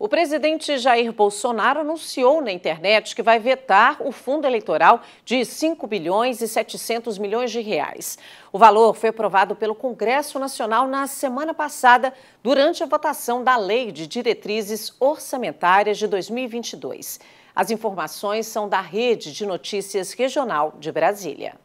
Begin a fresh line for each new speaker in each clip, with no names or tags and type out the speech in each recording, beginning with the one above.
O presidente Jair Bolsonaro anunciou na internet que vai vetar o fundo eleitoral de 5 bilhões e 700 milhões de reais. O valor foi aprovado pelo Congresso Nacional na semana passada, durante a votação da Lei de Diretrizes Orçamentárias de 2022. As informações são da Rede de Notícias Regional de Brasília.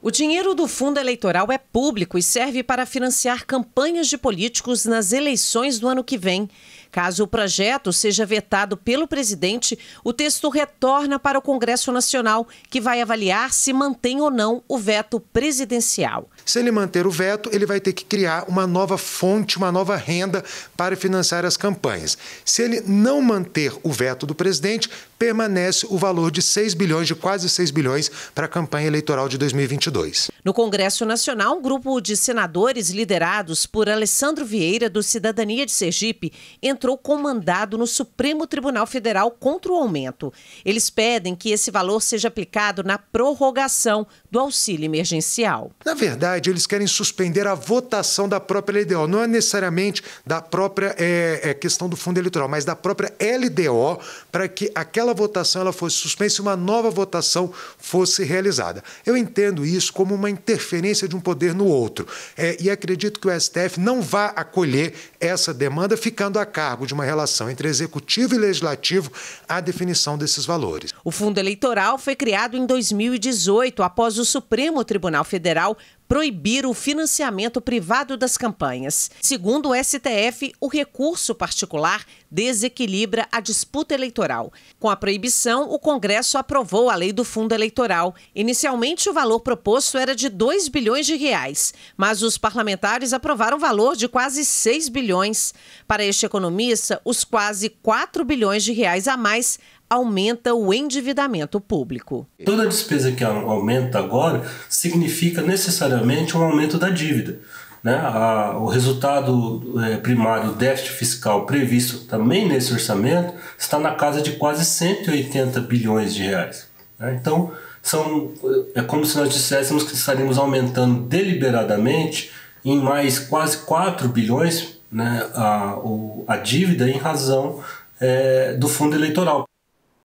O dinheiro do fundo eleitoral é público e serve para financiar campanhas de políticos nas eleições do ano que vem. Caso o projeto seja vetado pelo presidente, o texto retorna para o Congresso Nacional, que vai avaliar se mantém ou não o veto presidencial. Se ele manter o
veto, ele vai ter que criar uma nova fonte, uma nova renda para financiar as campanhas. Se ele não manter o veto do presidente, permanece o valor de 6 bilhões, de quase 6 bilhões, para a campanha eleitoral de 2022.
No Congresso Nacional, um grupo de senadores liderados por Alessandro Vieira, do Cidadania de Sergipe, entrou entrou com mandado no Supremo Tribunal Federal contra o aumento. Eles pedem que esse valor seja aplicado na prorrogação do auxílio emergencial. Na
verdade, eles querem suspender a votação da própria LDO, não é necessariamente da própria é, é, questão do fundo eleitoral, mas da própria LDO, para que aquela votação ela fosse suspensa e uma nova votação fosse realizada. Eu entendo isso como uma interferência de um poder no outro é, e acredito que o STF não vá acolher essa demanda, ficando a cargo de uma relação entre executivo e legislativo a definição desses valores.
O fundo eleitoral foi criado em 2018, após o Supremo Tribunal Federal proibir o financiamento privado das campanhas. Segundo o STF, o recurso particular desequilibra a disputa eleitoral. Com a proibição, o Congresso aprovou a lei do fundo eleitoral. Inicialmente, o valor proposto era de 2 bilhões de reais, mas os parlamentares aprovaram o valor de quase 6 bilhões. Para este economista, os quase 4 bilhões de reais a mais aumenta o endividamento público.
Toda despesa que aumenta agora significa necessariamente um aumento da dívida. Né? A, o resultado é, primário, o déficit fiscal previsto também nesse orçamento, está na casa de quase 180 bilhões de reais. Né? Então, são, é como se nós disséssemos que estaríamos aumentando deliberadamente em mais quase 4 bilhões né, a, a dívida em razão é, do fundo eleitoral.